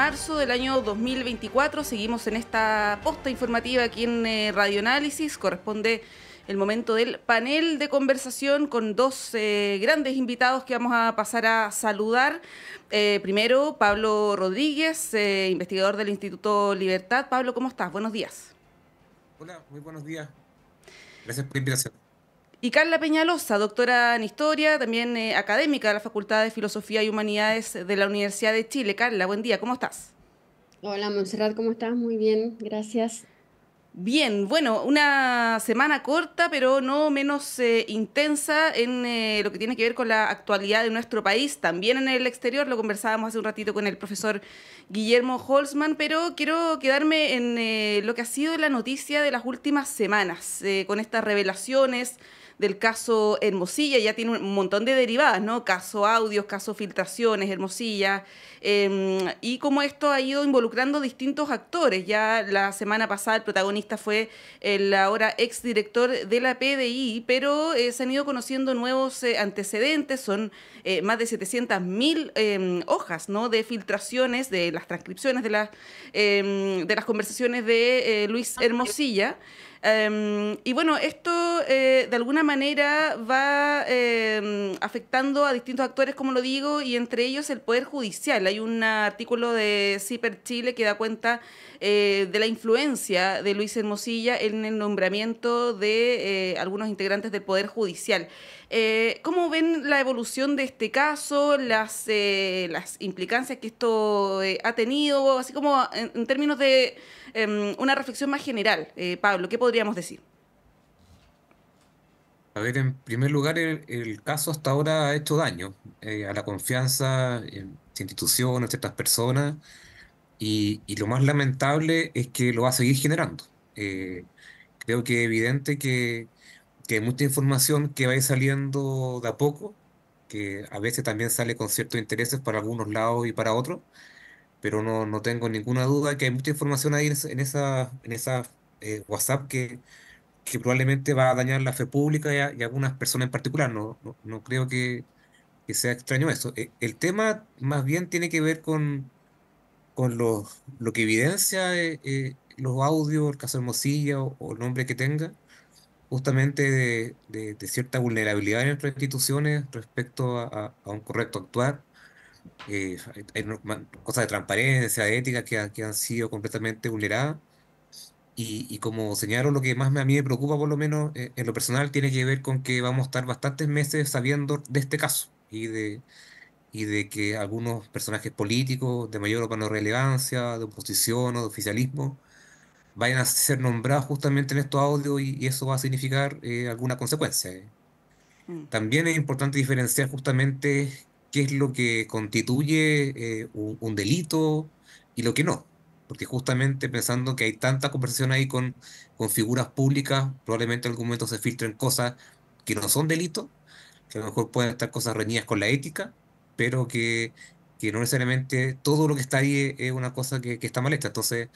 marzo del año 2024. Seguimos en esta posta informativa aquí en eh, Radio Análisis. Corresponde el momento del panel de conversación con dos eh, grandes invitados que vamos a pasar a saludar. Eh, primero, Pablo Rodríguez, investigador del Instituto Libertad. Pablo, ¿cómo estás? Buenos días. Hola, muy buenos días. Gracias por la invitación. Y Carla Peñalosa, doctora en Historia, también eh, académica de la Facultad de Filosofía y Humanidades de la Universidad de Chile. Carla, buen día, ¿cómo estás? Hola, Monserrat, ¿cómo estás? Muy bien, gracias. Bien, bueno, una semana corta, pero no menos eh, intensa en eh, lo que tiene que ver con la actualidad de nuestro país, también en el exterior, lo conversábamos hace un ratito con el profesor Guillermo Holzman, pero quiero quedarme en lo que ha sido la noticia de las últimas semanas, con estas revelaciones, del caso Hermosilla, ya tiene un montón de derivadas, ¿no? Caso audios, caso filtraciones, Hermosilla, em, y como esto ha ido involucrando distintos actores. Ya la semana pasada el protagonista fue el ahora exdirector de la PDI, pero eh, se han ido conociendo nuevos eh, antecedentes, son eh, más de 700 mil em, hojas, ¿no? De filtraciones, de las transcripciones de, las em, de las conversaciones de Luis Hermosilla. Em, y bueno, esto eh, de alguna manera va em, afectando a distintos actores, como lo digo, y entre ellos el Poder Judicial. Hay un artículo de CIPER Chile que da cuenta eh, de la influencia de Luis Hermosilla en el nombramiento de eh, algunos integrantes del Poder Judicial. Eh, ¿Cómo ven la evolución de este caso, las, eh, las implicancias que esto eh, ha tenido, así como en, términos de em, una reflexión más general? Eh, Pablo, ¿qué podríamos decir? A ver, en primer lugar, el, caso hasta ahora ha hecho daño a la confianza en instituciones, en ciertas personas, y, lo más lamentable es que lo va a seguir generando. creo que es evidente que que hay mucha información que va saliendo de a poco, que a veces también sale con ciertos intereses para algunos lados y para otros, pero no, no tengo ninguna duda que hay mucha información ahí en esa, en esa eh, WhatsApp que, que, probablemente va a dañar la fe pública y algunas personas en particular. No, no, creo que, sea extraño eso. Eh, el tema más bien tiene que ver con, con los, lo que evidencia eh, los audios, el caso Hermosilla o el nombre que tenga justamente de, cierta vulnerabilidad en nuestras instituciones respecto a, un correcto actuar. Eh, hay, cosas de transparencia, de ética que, han sido completamente vulneradas. Y, como señalo, lo que más me, a mí me preocupa, por lo menos eh, en lo personal, tiene que ver con que vamos a estar bastantes meses sabiendo de este caso y de, y de que algunos personajes políticos de mayor o menor relevancia, de oposición o de oficialismo, vayan a ser nombrados justamente en estos audio y, eso va a significar eh, alguna consecuencia. Eh. Mm. También es importante diferenciar justamente qué es lo que constituye eh, un, delito y lo que no. Porque justamente pensando que hay tanta conversación ahí con, con figuras públicas, probablemente en algún momento se filtren cosas que no son delitos, que a lo mejor pueden estar cosas reñidas con la ética, pero que, que no necesariamente todo lo que está ahí es, una cosa que, que, está mal hecha. Entonces,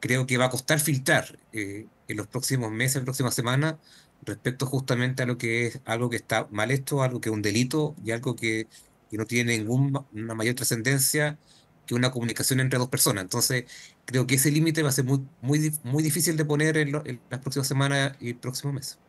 creo que va a costar filtrar eh, en los próximos meses, en las próximas semanas, respecto justamente a lo que es algo que está mal hecho, algo que es un delito y algo que, no tiene ninguna mayor trascendencia que una comunicación entre dos personas. Entonces, creo que ese límite va a ser muy, muy, muy difícil de poner en, en las próximas semanas y próximos meses.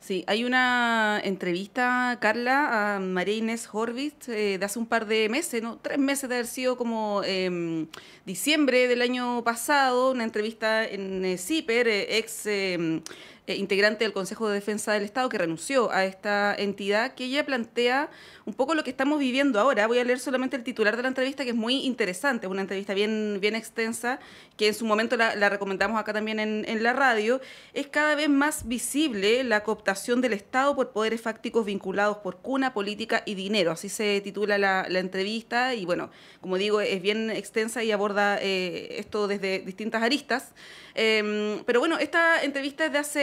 Sí, hay una entrevista, Carla, a María Inés Horvitz eh, de hace un par de meses, ¿no? tres meses de haber sido como em, diciembre del año pasado, una entrevista en CIPER, eh, eh, ex em, eh, integrante del Consejo de Defensa del Estado, que renunció a esta entidad, que ella plantea un poco lo que estamos viviendo ahora. Voy a leer solamente el titular de la entrevista, que es muy interesante, una entrevista bien, bien extensa, que en su momento la, recomendamos acá también en, la radio. Es cada vez más visible la cooptación del Estado por poderes fácticos vinculados por cuna, política y dinero. Así se titula la, entrevista y bueno, como digo, es bien extensa y aborda eh, esto desde distintas aristas. Em, pero bueno, esta entrevista es de hace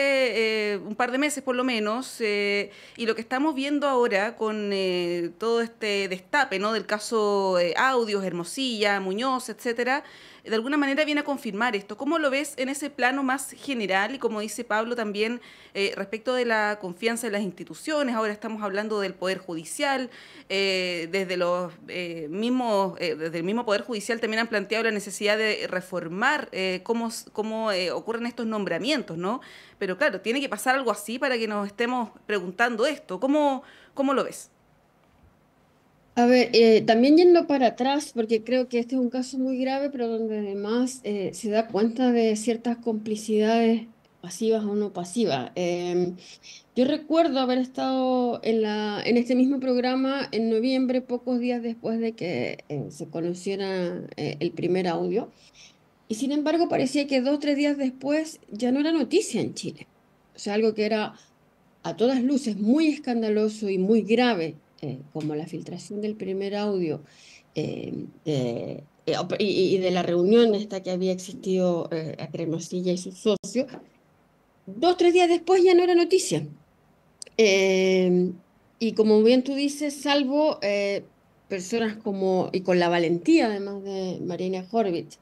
eh, un par de meses por lo menos, eh, y lo que estamos viendo ahora con eh, todo este destape ¿no? del caso Audios, Hermosilla, Muñoz, etcétera, de alguna manera viene a confirmar esto. ¿Cómo lo ves en ese plano más general y como dice Pablo también eh, respecto de la confianza en las instituciones? Ahora estamos hablando del Poder Judicial, eh, desde, los, eh, mismos, desde el mismo Poder Judicial también han planteado la necesidad de reformar cómo, cómo ocurren estos nombramientos, ¿no? Pero claro, tiene que pasar algo así para que nos estemos preguntando esto. ¿Cómo, cómo lo ves? A ver, eh, también yendo para atrás, porque creo que este es un caso muy grave, pero donde además eh, se da cuenta de ciertas complicidades pasivas o no pasivas. Em, yo recuerdo haber estado en, la, en este mismo programa en noviembre, pocos días después de que eh, se conociera el primer audio, y sin embargo parecía que dos o tres días después ya no era noticia en Chile. O sea, algo que era a todas luces muy escandaloso y muy grave eh, como la filtración del primer audio eh, eh, y, de la reunión esta que había existido a Cremosilla y su socio, dos, tres días después ya no era noticia. y como bien tú dices, salvo personas como, y con la valentía además de Marina Horvitz,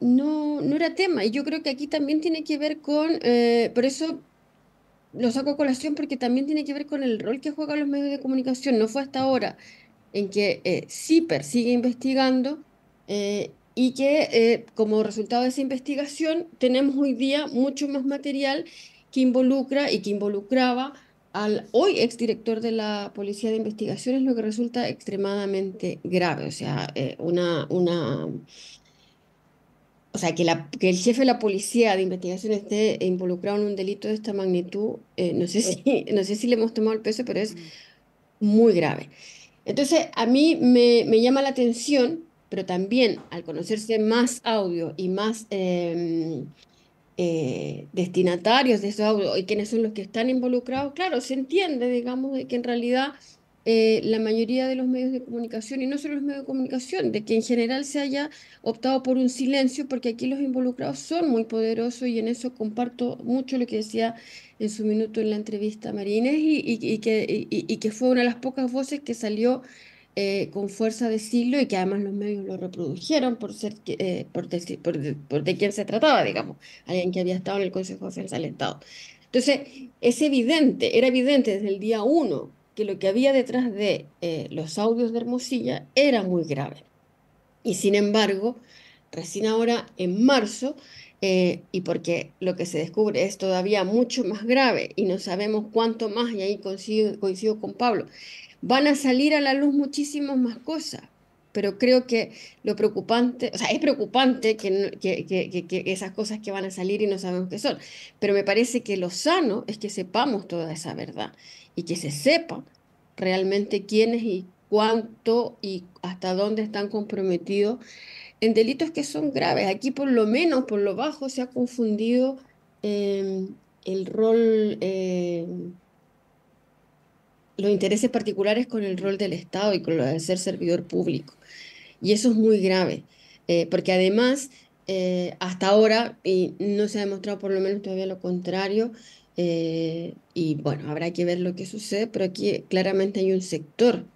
no, no era tema. Y yo creo que aquí también tiene que ver con, por eso lo saco a colación porque también tiene que ver con el rol que juegan los medios de comunicación. No fue hasta ahora en que CIPER eh, sigue investigando eh, y que eh, como resultado de esa investigación tenemos hoy día mucho más material que involucra y que involucraba al hoy exdirector de la Policía de Investigaciones, lo que resulta extremadamente grave. O sea, una, una o sea, que, el jefe de la policía de investigación esté involucrado en un delito de esta magnitud, eh, no, sé si, no sé si le hemos tomado el peso, pero es muy grave. Entonces, a mí me, llama la atención, pero también al conocerse más audio y más em, eh, destinatarios de esos audios y quiénes son los que están involucrados, claro, se entiende, digamos, que en realidad eh, la mayoría de los medios de comunicación, y no solo los medios de comunicación, de que en general se haya optado por un silencio, porque aquí los involucrados son muy poderosos y en eso comparto mucho lo que decía en su minuto en la entrevista a y, que, y, que fue una de las pocas voces que salió eh, con fuerza decirlo y que además los medios lo reprodujeron por ser eh, por, por, de, quién se trataba, digamos, alguien que había estado en el Consejo de Estado. Entonces, es evidente, era evidente desde el día uno que lo que había detrás de eh, los audios de Hermosilla era muy grave. Y sin embargo, recién ahora, en marzo, eh, y porque lo que se descubre es todavía mucho más grave y no sabemos cuánto más, y ahí coincido, con Pablo, van a salir a la luz muchísimas más cosas, pero creo que lo preocupante, o sea, es preocupante que, que, que, que, esas cosas que van a salir y no sabemos qué son, pero me parece que lo sano es que sepamos toda esa verdad y que se sepa realmente quiénes y cuánto y hasta dónde están comprometidos en delitos que son graves. Aquí por lo menos, por lo bajo, se ha confundido em, el rol, em, los intereses particulares con el rol del Estado y con lo de ser servidor público. Y eso es muy grave, eh, porque además, eh, hasta ahora, y no se ha demostrado por lo menos todavía lo contrario, eh, y bueno, habrá que ver lo que sucede, pero aquí claramente hay un sector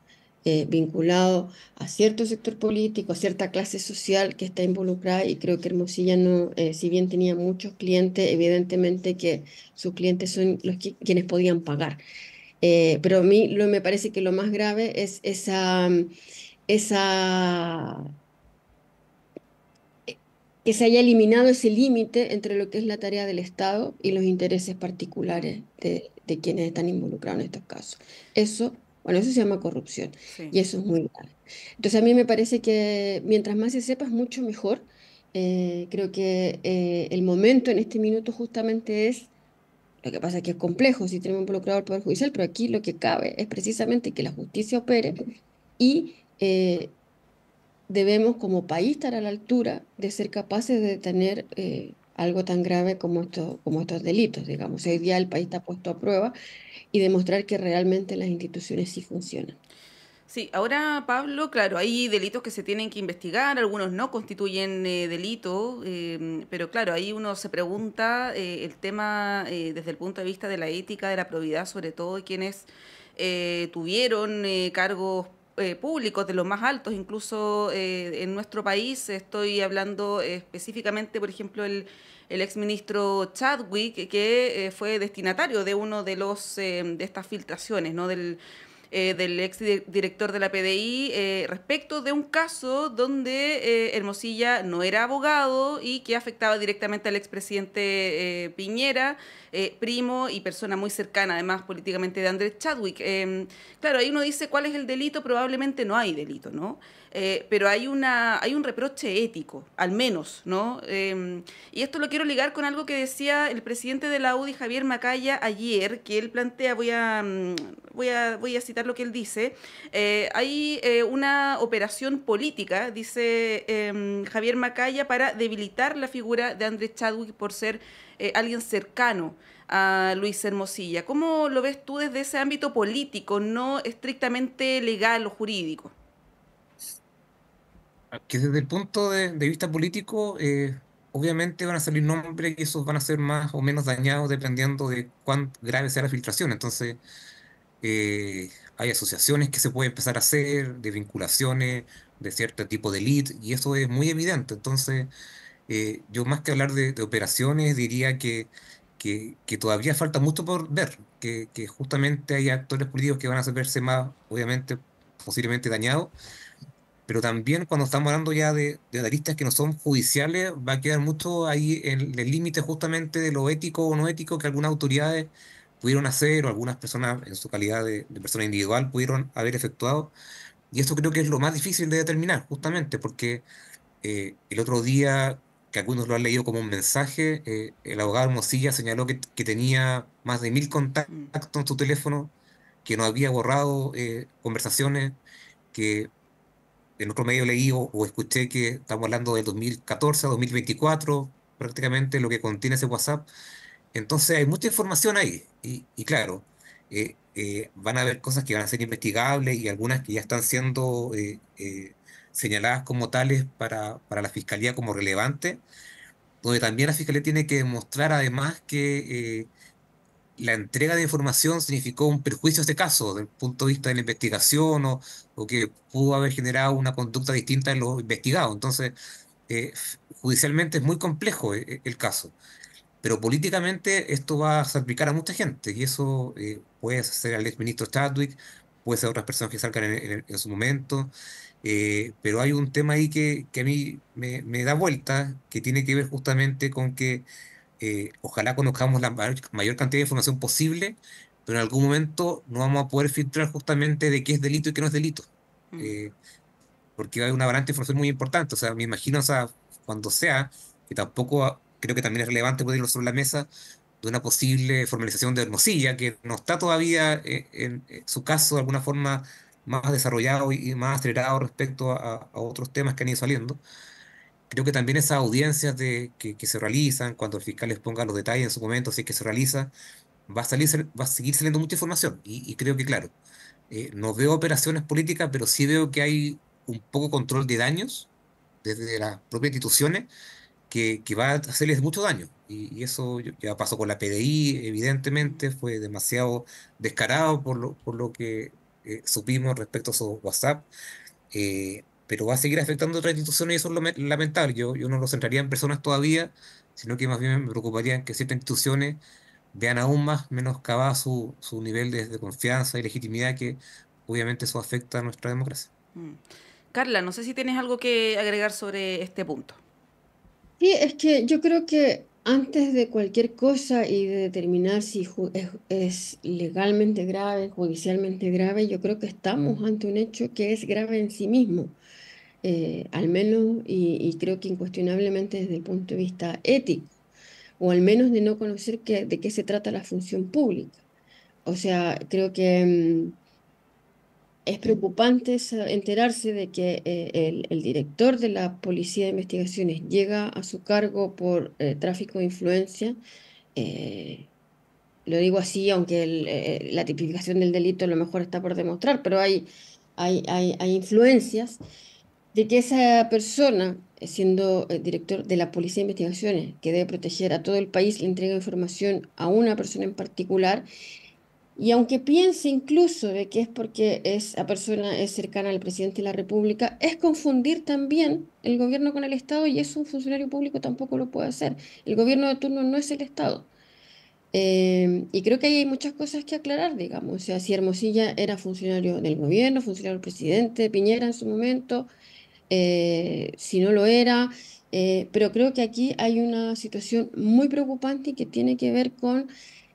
eh, vinculado a cierto sector político, a cierta clase social que está involucrada y creo que Hermosilla no, eh, si bien tenía muchos clientes, evidentemente que sus clientes son los quienes podían pagar. pero a mí me parece que lo más grave es esa, esa que se haya eliminado ese límite entre lo que es la tarea del Estado y los intereses particulares de, quienes están involucrados en estos casos. Eso, bueno, eso se llama corrupción y eso es muy grave. Entonces a mí me parece que mientras más se sepa es mucho mejor. Eh, creo que eh, el momento en este minuto justamente es, lo que pasa que es complejo si tenemos involucrado al Poder Judicial, pero aquí lo que cabe es precisamente que la justicia opere y... Eh, debemos como país estar a la altura de ser capaces de detener eh, algo tan grave como, esto, como estos delitos, digamos. Hoy día el país está puesto a prueba y demostrar que realmente las instituciones sí funcionan. Sí, ahora Pablo, claro, hay delitos que se tienen que investigar, algunos no constituyen eh, delito, em, pero claro, ahí uno se pregunta eh, el tema eh, desde el punto de vista de la ética, de la probidad, sobre todo de quienes tuvieron cargos eh, públicos de los más altos, incluso eh, en nuestro país, estoy hablando específicamente, por ejemplo, el, el exministro Chadwick, que eh, fue destinatario de uno de los de estas filtraciones, ¿no? Del, eh, del ex director de la PDI eh, respecto de un caso donde eh, Hermosilla no era abogado y que afectaba directamente al expresidente Piñera, primo y persona muy cercana además políticamente de Andrés Chadwick. Em, claro, ahí uno dice cuál es el delito, probablemente no hay delito, ¿no? Eh, pero hay, una, hay un reproche ético, al menos, ¿no? Em, y esto lo quiero ligar con algo que decía el presidente de la UDI, Javier Macaya, ayer, que él plantea, mm, voy a, voy a, citar lo que él dice, eh, hay eh, una operación política, dice em, Javier Macaya, para debilitar la figura de Andrés Chadwick por ser alguien cercano a Luis Hermosilla. ¿Cómo lo ves tú desde ese ámbito político, no estrictamente legal o jurídico? que desde el punto de, vista político, eh, obviamente van a salir nombres y esos van a ser más o menos dañados dependiendo de cuán grave sea la filtración. Entonces, eh, hay asociaciones que se puede empezar a hacer, de vinculaciones, de cierto tipo de elite, y eso es muy evidente. Entonces, eh, yo más que hablar de, operaciones, diría que, que, todavía falta mucho por ver, que, que justamente hay actores políticos que van a verse más, obviamente, posiblemente dañados, pero también cuando estamos hablando ya de, de que no son judiciales, va a quedar mucho ahí en el límite justamente de lo ético o no ético que algunas autoridades pudieron hacer o algunas personas en su calidad de, persona individual pudieron haber efectuado. Y eso creo que es lo más difícil de determinar, justamente, porque eh, el otro día, que algunos lo han leído como un mensaje, eh, el abogado Mosilla señaló que, tenía más de mil contactos en su teléfono, que no había borrado eh, conversaciones, que en otro medio leí o, escuché que estamos hablando del 2014 a 2024, prácticamente lo que contiene ese WhatsApp. Entonces hay mucha información ahí. Y, claro, eh, eh, van a haber cosas que van a ser investigables y algunas que ya están siendo eh, señaladas como tales para, para la fiscalía como relevante, donde también la fiscalía tiene que demostrar además que la entrega de información significó un perjuicio a este caso, desde el punto de vista de la investigación o, que pudo haber generado una conducta distinta en los investigados. Entonces, eh, judicialmente es muy complejo eh, eh, el, caso, pero políticamente esto va a salpicar a mucha gente y eso puede ser al exministro Chadwick, puede ser otras personas que salgan en, su momento. pero hay un tema ahí que, que a mí me da vuelta, que tiene que ver justamente con que eh, ojalá conozcamos la mayor, cantidad de información posible, pero en algún momento no vamos a poder filtrar justamente de qué es delito y qué no es delito. Mm. Eh, porque hay una variante de información muy importante. O sea, me imagino, sea, cuando sea, que tampoco creo que también es relevante ponerlo sobre la mesa, de una posible formalización de Hermosilla, que no está todavía eh, en, eh, su caso de alguna forma más desarrollado y más acelerado respecto a, otros temas que han ido saliendo creo que también esas audiencias de, que, se realizan, cuando el fiscal les ponga los detalles en su momento, si es que se realiza, va a, salir, va a seguir saliendo mucha información. Y, creo que, claro, eh, no veo operaciones políticas, pero sí veo que hay un poco control de daños desde las propias instituciones que, va a hacerles mucho daño. Y, eso ya pasó con la PDI, evidentemente, fue demasiado descarado por lo, por lo que eh, supimos respecto a su WhatsApp. Eh, pero va a seguir afectando a otras instituciones y eso es lamentable. Yo, yo no lo centraría en personas todavía, sino que más bien me preocuparía que ciertas instituciones vean aún más menoscabada su, su nivel de, confianza y legitimidad, que obviamente eso afecta a nuestra democracia. Mm. Carla, no sé si tienes algo que agregar sobre este punto. Sí, es que yo creo que antes de cualquier cosa y de determinar si es, legalmente grave, judicialmente grave, yo creo que estamos mm. ante un hecho que es grave en sí mismo. Eh, al menos, y, creo que incuestionablemente desde el punto de vista ético, o al menos de no conocer de qué se trata la función pública. O sea, creo que mm, es preocupante enterarse de que eh, el, director de la Policía de Investigaciones llega a su cargo por eh, tráfico de influencia. lo digo así, aunque la tipificación del delito a lo mejor está por demostrar, pero hay, hay, hay influencias de que esa persona, siendo eh, director de la Policía de Investigaciones, que debe proteger a todo el país, le entrega información a una persona en particular, y aunque piense incluso de que es porque esa persona es cercana al presidente de la República, es confundir también el gobierno con el Estado y es un funcionario público tampoco lo puede hacer. El gobierno de turno no es el Estado. Em, y creo que ahí hay muchas cosas que aclarar, digamos. O sea, si Hermosilla era funcionario del gobierno, funcionario del presidente, Piñera en su momento, eh, si no lo era, eh, pero creo que aquí hay una situación muy preocupante que tiene que ver con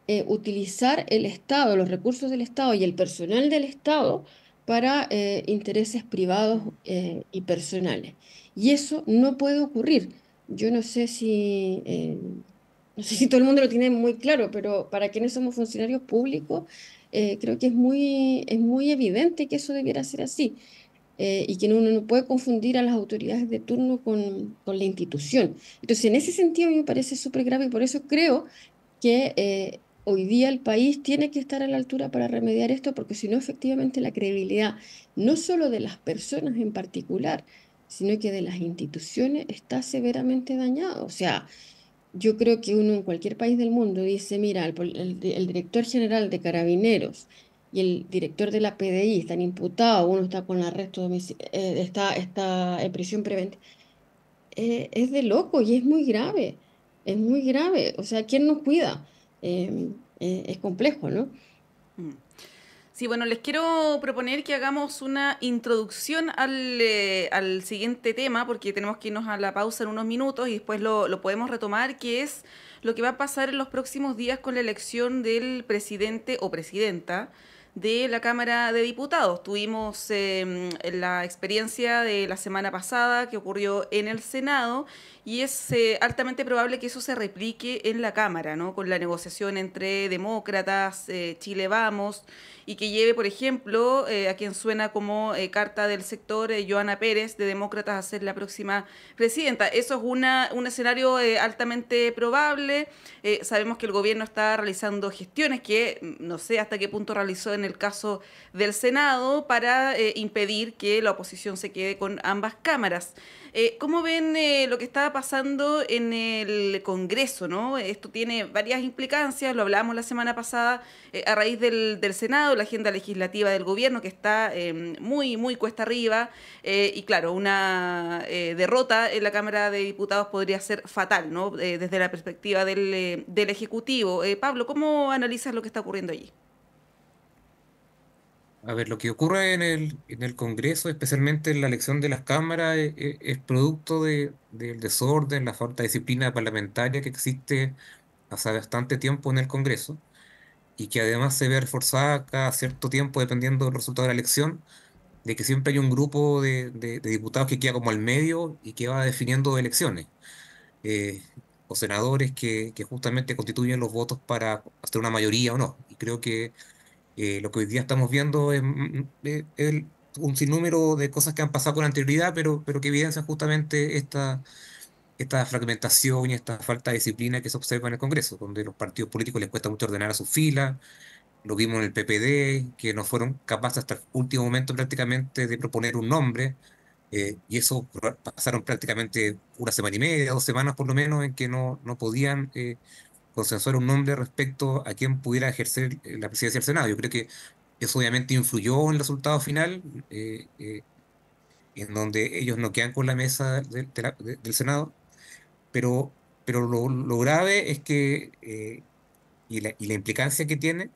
eh, utilizar el Estado, los recursos del Estado y el personal del Estado para intereses privados y personales. Y eso no puede ocurrir. Yo no sé si, no sé si todo el mundo lo tiene muy claro, pero para quienes somos funcionarios públicos, creo que es muy, es muy evidente que eso debiera ser así. Eh, y que uno no puede confundir a las autoridades de turno con, la institución. Entonces, en ese sentido, a mí me parece súper grave y por eso creo que eh, hoy día el país tiene que estar a la altura para remediar esto, porque si no, efectivamente, la credibilidad, no solo de las personas en particular, sino que de las instituciones está severamente dañada. O sea, yo creo que uno en cualquier país del mundo dice, mira, el director general de carabineros y el director de la PDI están imputado, uno está con arresto, eh, está, está en prisión preventiva, eh, es de loco y es muy grave, es muy grave. O sea, ¿quién nos cuida? Em, eh, es complejo, ¿no? Mm. Sí, bueno, les quiero proponer que hagamos una introducción al, siguiente tema, porque tenemos que irnos a la pausa en unos minutos y después lo, lo, podemos retomar, que es lo que va a pasar en los próximos días con la elección del presidente o presidenta de la Cámara de Diputados. Tuvimos em, la experiencia de la semana pasada que ocurrió en el Senado y es eh, altamente probable que eso se replique en la Cámara, ¿no? con la negociación entre demócratas, eh, Chile Vamos, y que lleve, por ejemplo, eh, a quien suena como carta del sector, Joana Pérez, de Demócratas, a ser la próxima presidenta. Eso es una, un escenario altamente probable. sabemos que el gobierno está realizando gestiones que mm, no sé hasta qué punto realizó en el caso del Senado para impedir que la oposición se quede con ambas cámaras. Eh, ¿Cómo ven eh, lo que está pasando en el Congreso? ¿no? Esto tiene varias implicancias, lo hablábamos la semana pasada eh, a raíz del, Senado, la agenda legislativa del gobierno que está em, muy, muy cuesta arriba eh, y claro, una derrota en la Cámara de Diputados podría ser fatal ¿no? desde la perspectiva del Ejecutivo. Pablo, ¿cómo analizas lo que está ocurriendo allí? A ver, lo que ocurre en el, en el Congreso, especialmente en la elección de las cámaras, e, e, es, producto del desorden, la falta de disciplina parlamentaria que existe hace bastante tiempo en el Congreso y que además se ve reforzada cada cierto tiempo dependiendo del resultado de la elección, de que siempre hay un grupo de, diputados que queda como al medio y que va definiendo elecciones, eh, o senadores que, que justamente constituyen los votos para hacer una mayoría o no. Y creo que eh, lo que hoy día estamos viendo es, mm, mm, eh, un sinnúmero de cosas que han pasado con anterioridad, pero, pero que evidencian justamente esta, esta fragmentación y esta falta de disciplina que se observa en el Congreso, donde los partidos políticos les cuesta mucho ordenar a su fila. Lo vimos en el PPD, que no fueron capaces hasta el último momento prácticamente de proponer un nombre. Eh, y eso pasaron prácticamente una semana y media, dos semanas por lo menos, en que no, no podían consensuar un nombre respecto a quién pudiera ejercer eh, la presidencia del Senado. Yo creo que eso obviamente influyó en el resultado final, eh, eh, en donde ellos no quedan con la mesa del Senado, pero, pero lo, grave es que, y, la, implicancia que tiene,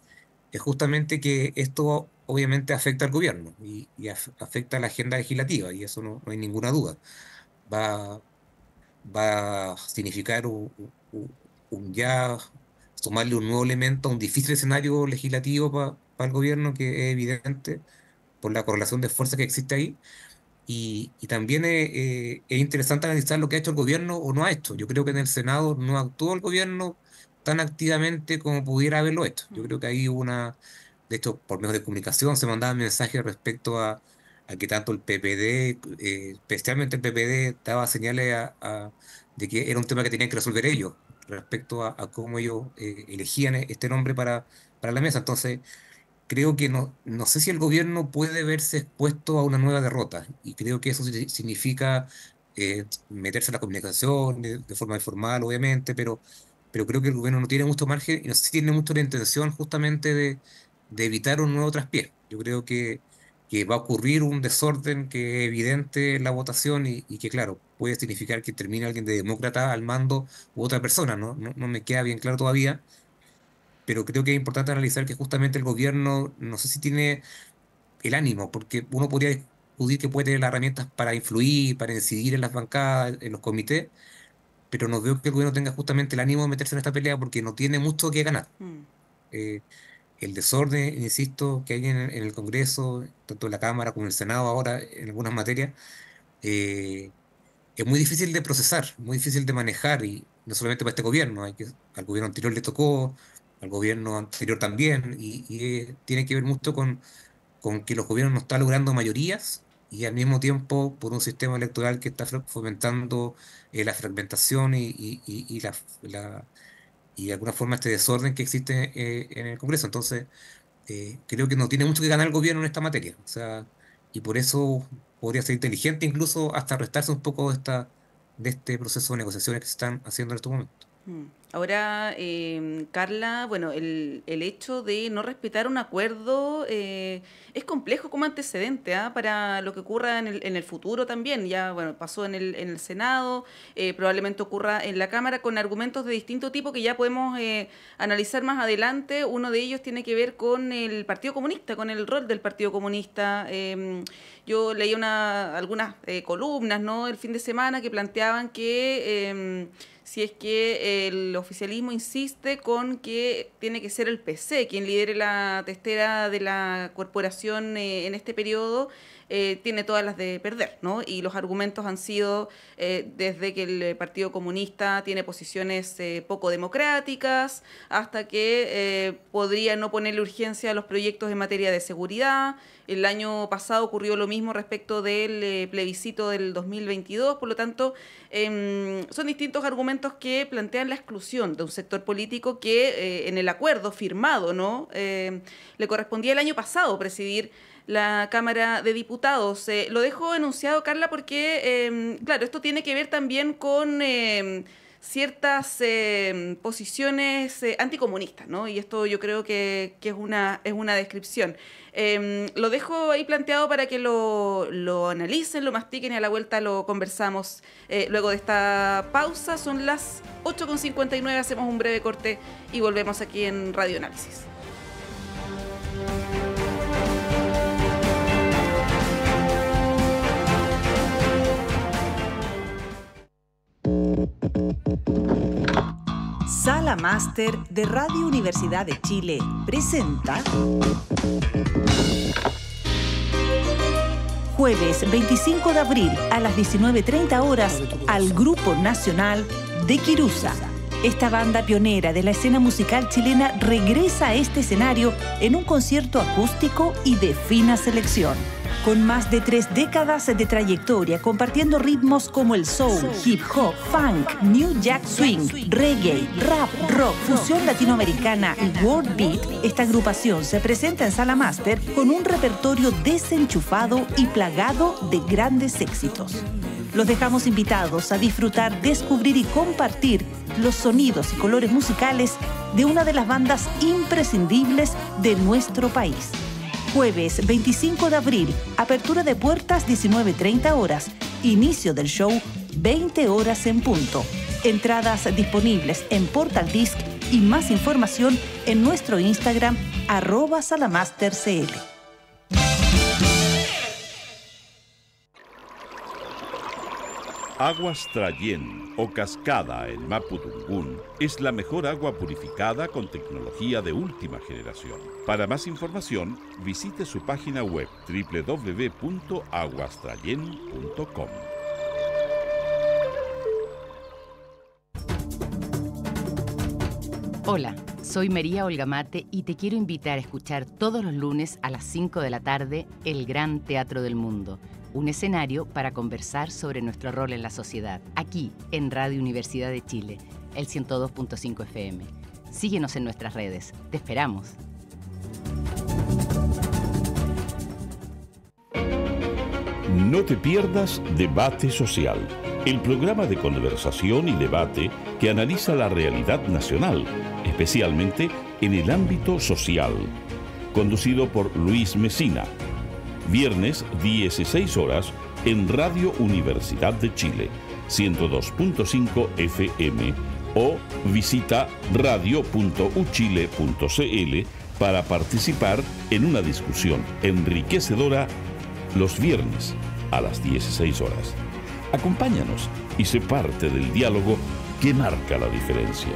es justamente que esto obviamente afecta al gobierno y, afecta a la agenda legislativa, y eso no, hay ninguna duda. Va, va a significar un ya sumarle un nuevo elemento a un difícil escenario legislativo para el gobierno que es evidente por la correlación de fuerzas que existe ahí. Y, también eh, es, interesante analizar lo que ha hecho el gobierno o no ha hecho. Yo creo que en el Senado no actuó el gobierno tan activamente como pudiera haberlo hecho. Yo creo que ahí hubo una, de hecho, por medios de comunicación se mandaban mensajes respecto a, a que tanto el PPD, eh, especialmente el PPD, daba señales de que era un tema que tenían que resolver ellos respecto a, cómo ellos eh, elegían e-, este nombre para, para la mesa. Entonces, creo que no, no sé si el gobierno puede verse expuesto a una nueva derrota y creo que eso significa eh, meterse en la comunicación de, forma informal, obviamente, pero, pero creo que el gobierno no tiene mucho margen y no sé si tiene mucho la intención justamente de, evitar un nuevo traspié. Yo creo que, va a ocurrir un desorden que es evidente la votación y que, claro, puede significar que termine alguien de demócrata al mando u otra persona, ¿no? No, me queda bien claro todavía, pero creo que es importante analizar que justamente el gobierno no sé si tiene el ánimo, porque uno podría discutir que puede tener las herramientas para influir, para incidir en las bancadas, en los comités, pero no veo que el gobierno tenga justamente el ánimo de meterse en esta pelea porque no tiene mucho que ganar. Mm. Eh, el desorden, insisto, que hay en, el Congreso, tanto en la Cámara como en el Senado ahora, en algunas materias, eh, es muy difícil de procesar, muy difícil de manejar, y no solamente para este gobierno, al gobierno anterior le tocó, al gobierno anterior también, y, eh, tiene que ver mucho con, que los gobiernos no están logrando mayorías y al mismo tiempo por un sistema electoral que está fomentando eh, la fragmentación y, la, y, de alguna forma este desorden que existe eh, en el Congreso. Entonces, creo que no tiene mucho que ganar el gobierno en esta materia. O sea, y por eso podría ser inteligente incluso hasta restarse un poco de, esta, de este proceso de negociaciones que se están haciendo en estos momentos. Mm. Ahora, em, Carla, bueno, el, hecho de no respetar un acuerdo eh, es complejo como antecedente ¿ah? para lo que ocurra en el, futuro también. Ya, bueno, pasó en el, Senado, eh, probablemente ocurra en la Cámara con argumentos de distinto tipo que ya podemos eh, analizar más adelante. Uno de ellos tiene que ver con el Partido Comunista, con el rol del Partido Comunista. Em, yo leí una, algunas columnas, ¿no?, el fin de semana que planteaban que em, si es que el oficialismo insiste con que tiene que ser el PC quien lidere la testera de la corporación eh, en este periodo eh, tiene todas las de perder, ¿no? Y los argumentos han sido eh, desde que el eh, Partido Comunista tiene posiciones poco democráticas, hasta que podría no ponerle urgencia a los proyectos en materia de seguridad. El año pasado ocurrió lo mismo respecto del plebiscito del 2022, por lo tanto, em, son distintos argumentos que plantean la exclusión de un sector político que en el acuerdo firmado, ¿no? le correspondía el año pasado presidir la Cámara de Diputados. Eh, lo dejo enunciado, Carla, porque, em, claro, esto tiene que ver también con em, ciertas em, posiciones eh, anticomunistas, ¿no? Y esto yo creo que, es, una, es una descripción. lo dejo ahí planteado para que lo, lo, analicen, lo mastiquen y a la vuelta lo conversamos eh, luego de esta pausa. Son las 8.59, hacemos un breve corte y volvemos aquí en Radio Análisis. Sala Máster de Radio Universidad de Chile presenta jueves 25 de abril a las 19.30 horas al Grupo Nacional de Quirusa. Esta banda pionera de la escena musical chilena regresa a este escenario en un concierto acústico y de fina selección. Con más de tres décadas de trayectoria compartiendo ritmos como el soul, hip hop, funk, new jack swing, reggae, rap, rock, fusión latinoamericana y world beat, esta agrupación se presenta en Sala Master con un repertorio desenchufado y plagado de grandes éxitos. Los dejamos invitados a disfrutar, descubrir y compartir los sonidos y colores musicales de una de las bandas imprescindibles de nuestro país. Jueves 25 de abril, apertura de puertas 19.30 horas, inicio del show 20 horas en punto. Entradas disponibles en Portal Disc y más información en nuestro Instagram arroba salamastercl. Aguas Trayen o Cascada en Mapudungún es la mejor agua purificada con tecnología de última generación. Para más información, visite su página web www.aguastrayen.com Hola, soy María Olgamate y te quiero invitar a escuchar todos los lunes a las 5 de la tarde El Gran Teatro del Mundo un escenario para conversar sobre nuestro rol en la sociedad, aquí en Radio Universidad de Chile, el 102.5 FM. Síguenos en nuestras redes, te esperamos. No te pierdas Debate Social, el programa de conversación y debate que analiza la realidad nacional, especialmente en el ámbito social, conducido por Luis Mesina viernes 16 horas en Radio Universidad de Chile, 102.5 FM o visita radio.uchile.cl para participar en una discusión enriquecedora los viernes a las 16 horas. Acompáñanos y sé parte del diálogo que marca la diferencia.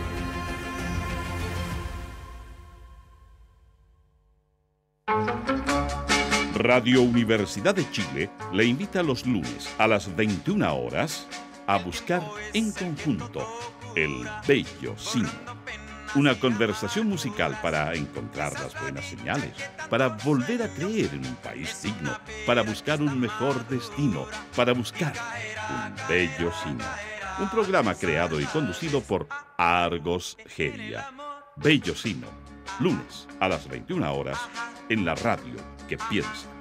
Radio Universidad de Chile le invita los lunes a las 21 horas a buscar en conjunto el bello sino, Una conversación musical para encontrar las buenas señales, para volver a creer en un país digno, para buscar un mejor destino, para buscar un bello sino. Un programa creado y conducido por Argos Geria. Bello sino, lunes a las 21 horas en la radio que piensa.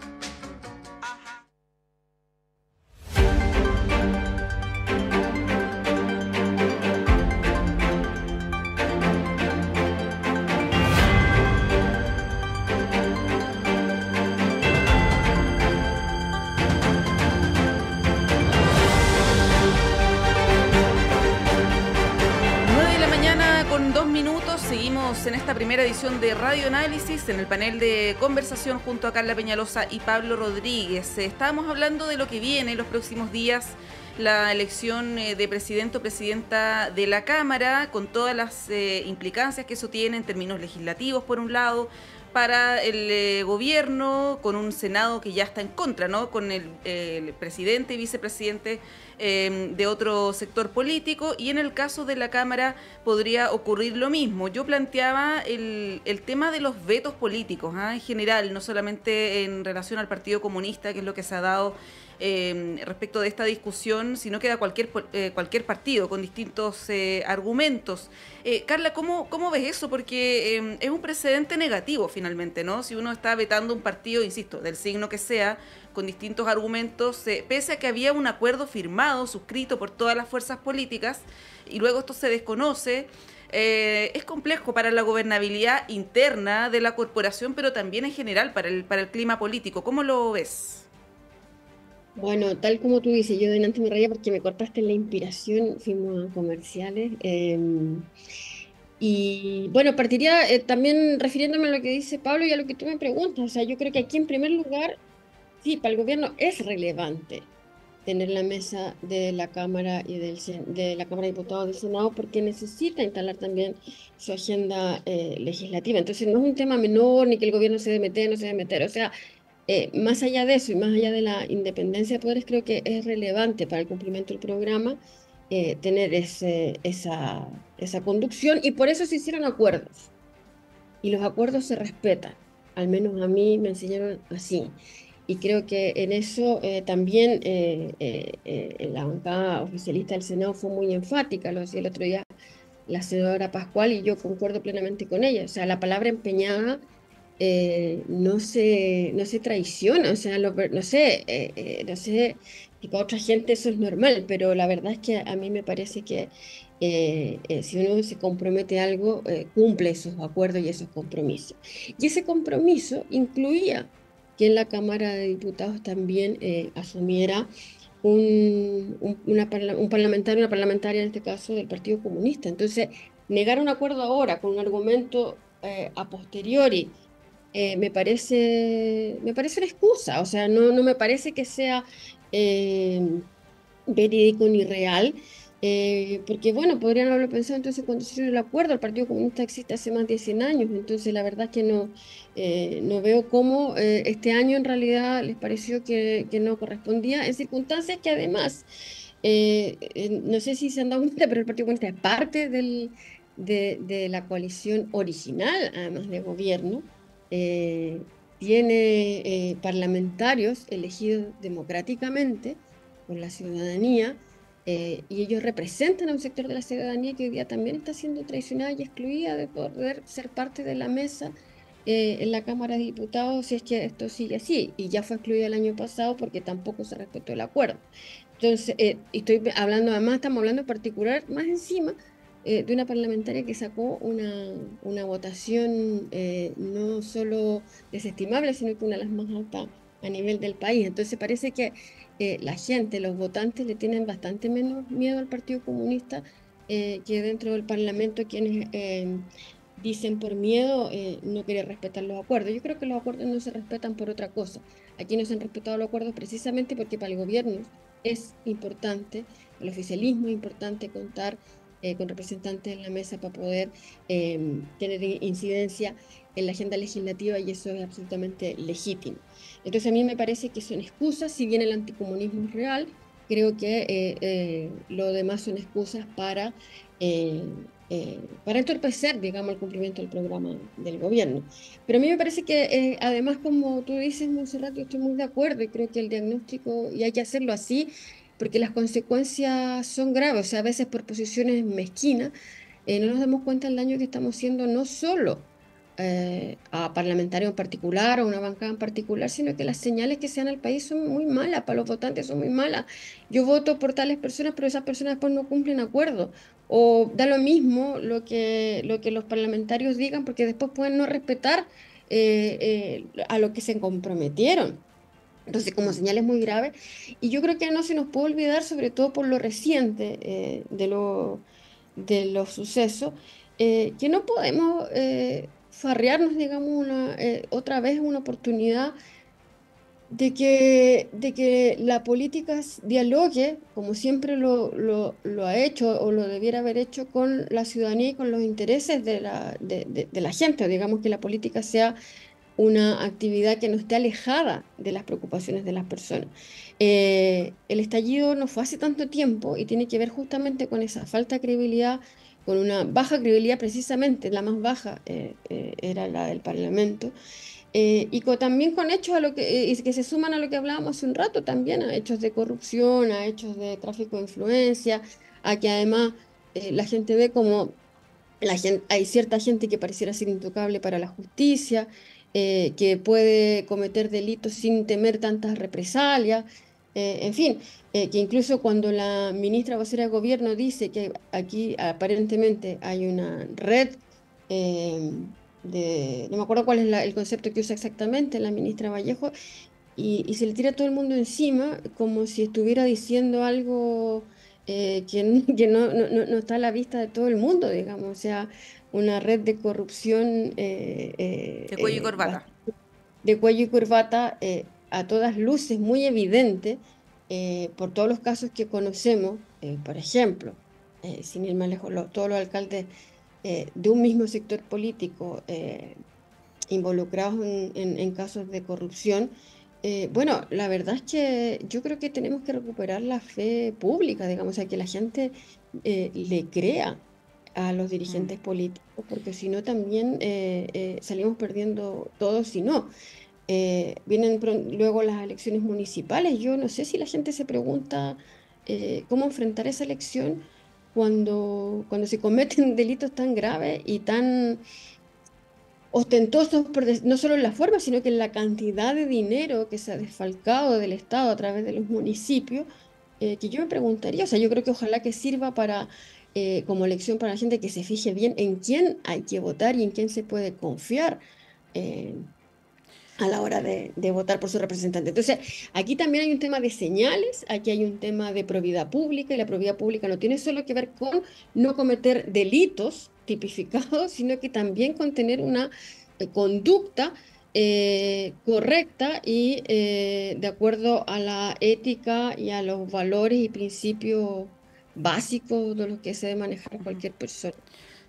en esta primera edición de Radio Análisis, en el panel de conversación junto a Carla Peñalosa y Pablo Rodríguez. Estábamos hablando de lo que viene en los próximos días, la elección eh, de presidente o presidenta de la Cámara, con todas las eh, implicancias que eso tiene en términos legislativos, por un lado, para el eh, gobierno, con un Senado que ya está en contra, ¿no? Con el presidente y vicepresidente Em, de otro sector político y en el caso de la Cámara podría ocurrir lo mismo. Yo planteaba el, el tema de los vetos políticos ¿ah? en general, no solamente en relación al Partido Comunista, que es lo que se ha dado em, respecto de esta discusión, sino que da cualquier, eh, cualquier partido con distintos eh, argumentos. Eh, Carla, ¿cómo, ¿cómo ves eso? Porque em, es un precedente negativo finalmente, ¿no? Si uno está vetando un partido, insisto, del signo que sea, con distintos argumentos, pese a que había un acuerdo firmado, suscrito por todas las fuerzas políticas, y luego esto se desconoce. Eh, es complejo para la gobernabilidad interna de la corporación, pero también en general para el, para el clima político. ¿Cómo lo ves? Bueno, tal como tú dices, yo delante me raya porque me cortaste la inspiración, fuimos comerciales. Em, y bueno, partiría eh, también refiriéndome a lo que dice Pablo y a lo que tú me preguntas. O sea, yo creo que aquí en primer lugar Sí, para el gobierno es relevante tener la mesa de la Cámara y del, de la Cámara de Diputados del Senado porque necesita instalar también su agenda eh, legislativa. Entonces no es un tema menor ni que el gobierno se debe meter, no se de meter. O sea, eh, más allá de eso y más allá de la independencia de poderes, creo que es relevante para el cumplimiento del programa eh, tener ese, esa, esa conducción y por eso se hicieron acuerdos. Y los acuerdos se respetan. Al menos a mí me enseñaron así y creo que en eso eh, también eh, eh, la bancada oficialista del Senado fue muy enfática, lo decía el otro día la senadora Pascual y yo concuerdo plenamente con ella, o sea, la palabra empeñada no, se, no se traiciona, o sea, no sé, no sé, para otra gente eso es normal, pero la verdad es que a mí me parece que si uno se compromete a algo, cumple esos acuerdos y esos compromisos. Y ese compromiso incluía en la Cámara de Diputados también eh, asumiera un, parlamentario, una parlamentaria en este caso del Partido Comunista. Entonces, negar un acuerdo ahora con un argumento eh, a posteriori eh, me parece me parece una excusa o sea no, me parece que sea verídico ni real eh, porque bueno, podrían haberlo pensado entonces cuando se hizo el acuerdo, el Partido Comunista existe hace más de 100 años, entonces la verdad es que no, eh, no veo cómo eh, este año en realidad les pareció que, no correspondía, en circunstancias que además, no sé si se han dado cuenta, pero el Partido Comunista es parte de, de, la coalición original, además de gobierno, tiene parlamentarios elegidos democráticamente por la ciudadanía, eh, y ellos representan a un sector de la ciudadanía que hoy día también está siendo traicionada y excluida de poder ser parte de la mesa eh, en la Cámara de Diputados si es que esto sigue así. Y ya fue excluida el año pasado porque tampoco se respetó el acuerdo. Entonces, eh, estoy hablando, además estamos hablando en particular, más encima, de una parlamentaria que sacó una, una votación no solo desestimable, sino que una de las más altas a nivel del país. Entonces parece que la gente, los votantes le tienen bastante menos miedo al Partido Comunista eh, que dentro del Parlamento quienes eh, dicen por miedo eh, no querer respetar los acuerdos. Yo creo que los acuerdos no se respetan por otra cosa. Aquí no se han respetado los acuerdos precisamente porque para el gobierno es importante, el oficialismo es importante contar eh, con representantes en la mesa para poder em, tener incidencia en la agenda legislativa y eso es absolutamente legítimo. Entonces a mí me parece que son excusas, si bien el anticomunismo es real, creo que eh, eh, lo demás son excusas para, para entorpecer, digamos, el cumplimiento del programa del gobierno. Pero a mí me parece que, además, como tú dices, Monserrat, yo estoy muy de acuerdo y creo que el diagnóstico, y hay que hacerlo así, porque las consecuencias son graves, o sea, a veces por posiciones mezquinas, eh, no nos damos cuenta del daño que estamos haciendo no solo eh, a parlamentarios en particular o a una bancada en particular, sino que las señales que se dan al país son muy malas, para los votantes son muy malas. Yo voto por tales personas, pero esas personas después no cumplen acuerdos. O da lo mismo lo que, lo que los parlamentarios digan, porque después pueden no respetar eh, a lo que se comprometieron. Entonces, como señales muy graves. Y yo creo que no se nos puede olvidar, sobre todo por lo reciente eh, de, los sucesos, eh, que no podemos eh, farrearnos, digamos, una, otra vez una oportunidad de que, de que la política dialogue, como siempre lo, ha hecho o lo debiera haber hecho, con la ciudadanía y con los intereses de la, de la gente, digamos, que la política sea una actividad que no esté alejada de las preocupaciones de las personas. Eh, el estallido no fue hace tanto tiempo y tiene que ver justamente con esa falta de credibilidad, con una baja credibilidad precisamente, la más baja eh, eh, era la del Parlamento, y también con hechos a lo que, que se suman a lo que hablábamos hace un rato también, a hechos de corrupción, a hechos de tráfico de influencia, a que además la gente ve como la gente, hay cierta gente que pareciera ser intocable para la justicia, eh, que puede cometer delitos sin temer tantas represalias, eh, en fin, eh, que incluso cuando la ministra vocera de gobierno dice que aquí aparentemente hay una red de, no me acuerdo cuál es el concepto que usa exactamente la ministra Vallejo, y, se le tira a todo el mundo encima como si estuviera diciendo algo que, no, no, está a la vista de todo el mundo, digamos. O sea, una red de corrupción. Eh, eh, eh, de cuello y corbata. De cuello y corbata, a todas luces, muy evidente, por todos los casos que conocemos, por ejemplo, sin ir más lejos, todos los alcaldes de un mismo sector político involucrados en, casos de corrupción. bueno, la verdad es que yo creo que tenemos que recuperar la fe pública, digamos, a que la gente le crea a los dirigentes políticos, porque si no también eh, eh, salimos perdiendo todos si no. Eh, vienen luego las elecciones municipales. Yo no sé si la gente se pregunta cómo enfrentar esa elección cuando, cuando se cometen delitos tan graves y tan ostentosos, no solo en la forma, sino que en la cantidad de dinero que se ha desfalcado del Estado a través de los municipios, que yo me preguntaría, o sea, yo creo que ojalá que sirva para eh, como lección para la gente que se fije bien en quién hay que votar y en quién se puede confiar eh, a la hora de, votar por su representante. Entonces, aquí también hay un tema de señales, aquí hay un tema de probidad pública y la probidad pública no tiene solo que ver con no cometer delitos tipificados, sino que también con tener una eh, conducta correcta y de acuerdo a la ética y a los valores y principios básico de lo que se debe manejar cualquier persona.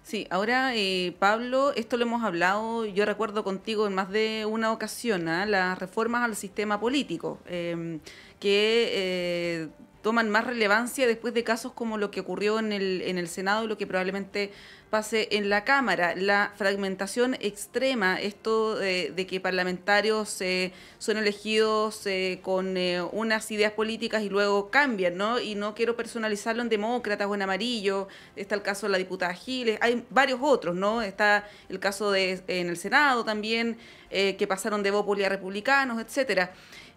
Sí, ahora eh, Pablo, esto lo hemos hablado, yo recuerdo contigo en más de una ocasión, ¿ah? las reformas al sistema político, em, que eh, toman más relevancia después de casos como lo que ocurrió en el, en el Senado y lo que probablemente pase en la Cámara, la fragmentación extrema, esto de, que parlamentarios eh, son elegidos eh, con eh, unas ideas políticas y luego cambian, ¿no? Y no quiero personalizarlo en demócratas o en amarillo, está el caso de la diputada Giles, hay varios otros, ¿no? Está el caso de en el Senado también, que pasaron de Bópoli a republicanos, etcétera.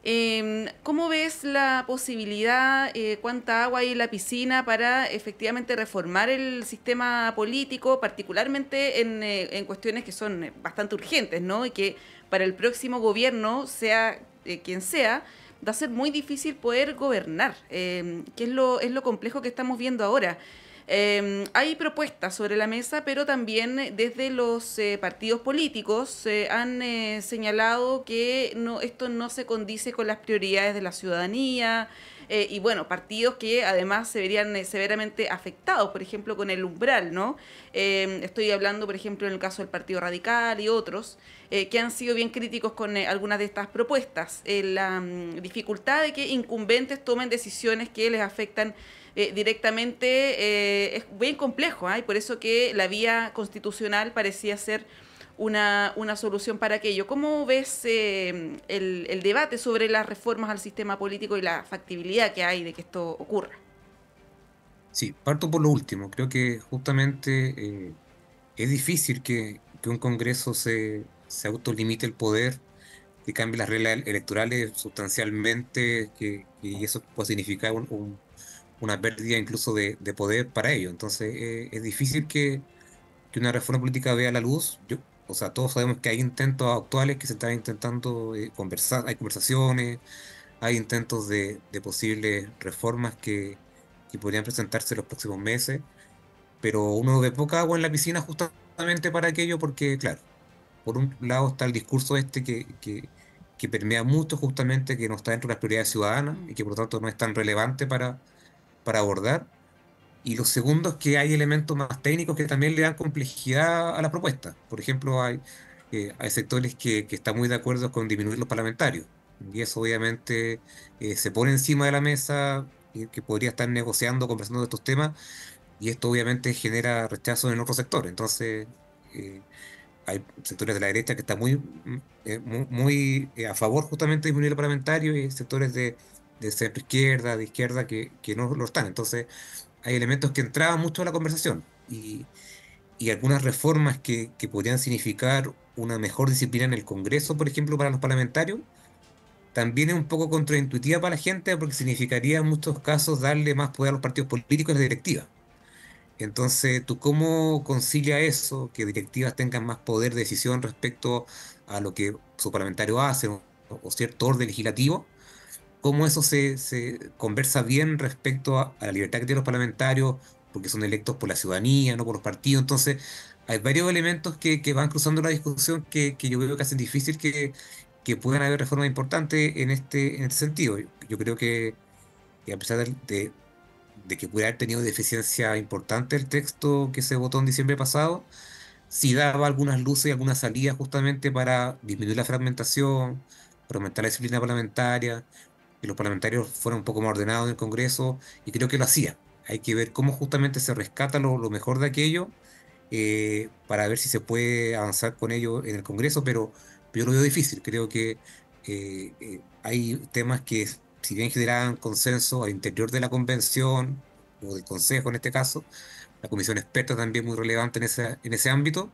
Em, ¿Cómo ves la posibilidad, eh, cuánta agua hay en la piscina para efectivamente reformar el sistema político, particularmente en, eh, cuestiones que son bastante urgentes, ¿no? Y que para el próximo gobierno, sea eh, quien sea, va a ser muy difícil poder gobernar, em, que es lo, es lo complejo que estamos viendo ahora. Em, hay propuestas sobre la mesa, pero también eh, desde los eh, partidos políticos se han eh, señalado que no, esto no se condice con las prioridades de la ciudadanía. y bueno, partidos que además se verían severamente afectados, por ejemplo, con el umbral, ¿no? Em, estoy hablando, por ejemplo, en el caso del Partido Radical y otros, que han sido bien críticos con algunas de estas propuestas. la mm, dificultad de que incumbentes tomen decisiones que les afectan eh, directamente eh, es bien complejo, ¿ah? y por eso que la vía constitucional parecía ser una, solución para aquello. ¿Cómo ves eh, el, debate sobre las reformas al sistema político y la factibilidad que hay de que esto ocurra? Sí, parto por lo último. Creo que justamente es difícil que, un Congreso se, se autolimite el poder que cambie las reglas electorales sustancialmente, y eso puede significar un, una pérdida incluso de, poder para ellos. Entonces eh, es difícil que, una reforma política vea la luz. Yo, o sea, todos sabemos que hay intentos actuales que se están intentando eh, conversar, hay conversaciones, hay intentos de, posibles reformas que, podrían presentarse en los próximos meses, pero uno de poca agua en la piscina justamente para aquello porque, claro, por un lado está el discurso este que, que, que permea mucho justamente que no está dentro de las prioridades ciudadanas y que por lo tanto no es tan relevante para para abordar. Y lo segundo es que hay elementos más técnicos que también le dan complejidad a la propuesta. Por ejemplo, hay, eh, hay sectores que, están muy de acuerdo con disminuir los parlamentarios. Y eso obviamente eh, se pone encima de la mesa, y que podría estar negociando, conversando de estos temas. Y esto obviamente genera rechazo en otro sector. Entonces, eh, hay sectores de la derecha que están muy, mm, muy, muy a favor justamente de disminuir los parlamentarios y sectores de de centro izquierda, de izquierda, que, no lo están. Entonces, hay elementos que entraban mucho a la conversación y, algunas reformas que, podrían significar una mejor disciplina en el Congreso, por ejemplo, para los parlamentarios, también es un poco contraintuitiva para la gente porque significaría en muchos casos darle más poder a los partidos políticos en la directiva. Entonces, ¿tú cómo concilia eso, que directivas tengan más poder de decisión respecto a lo que su parlamentario hace o cierto orden legislativo? cómo eso se, conversa bien respecto a, la libertad que tienen los parlamentarios, porque son electos por la ciudadanía, no por los partidos. Entonces, hay varios elementos que, van cruzando la discusión que, yo creo que hacen difícil que, puedan haber reformas importantes en este, en este sentido. Yo, creo que, a pesar de, que pudiera haber tenido deficiencia importante el texto que se votó en diciembre pasado, si daba algunas luces y algunas salidas justamente para disminuir la fragmentación, para aumentar la disciplina parlamentaria, los parlamentarios fueron un poco más ordenados en el Congreso, y creo que lo hacía. Hay que ver cómo justamente se rescata lo, mejor de aquello eh, para ver si se puede avanzar con ello en el Congreso, pero yo lo veo difícil. Creo que eh, eh, hay temas que, si bien generan consenso al interior de la convención o del Consejo en este caso, la comisión experta también muy relevante en, ese, en ese ámbito,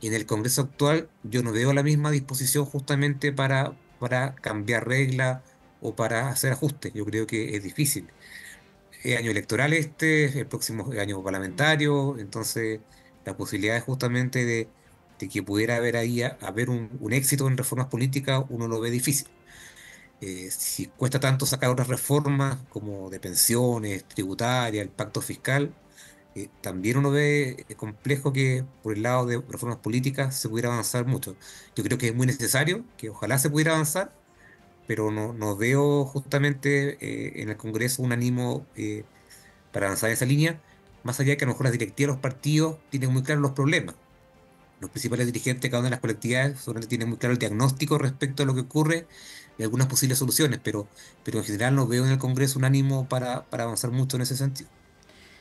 y en el Congreso actual yo no veo la misma disposición justamente para, para cambiar reglas o para hacer ajustes. Yo creo que es difícil. Es año electoral este, el próximo año parlamentario, entonces la posibilidad es justamente de, que pudiera haber ahí haber un, éxito en reformas políticas, uno lo ve difícil. Eh, si cuesta tanto sacar otras reformas como de pensiones, tributaria, el pacto fiscal, eh, también uno ve complejo que por el lado de reformas políticas se pudiera avanzar mucho. Yo creo que es muy necesario que ojalá se pudiera avanzar, pero no, no veo justamente eh, en el Congreso un ánimo eh, para avanzar en esa línea, más allá de que a lo mejor las directivas de los partidos tienen muy claros los problemas. Los principales dirigentes de cada una de las colectividades solamente tienen muy claro el diagnóstico respecto a lo que ocurre y algunas posibles soluciones, pero, pero en general no veo en el Congreso un ánimo para, para avanzar mucho en ese sentido.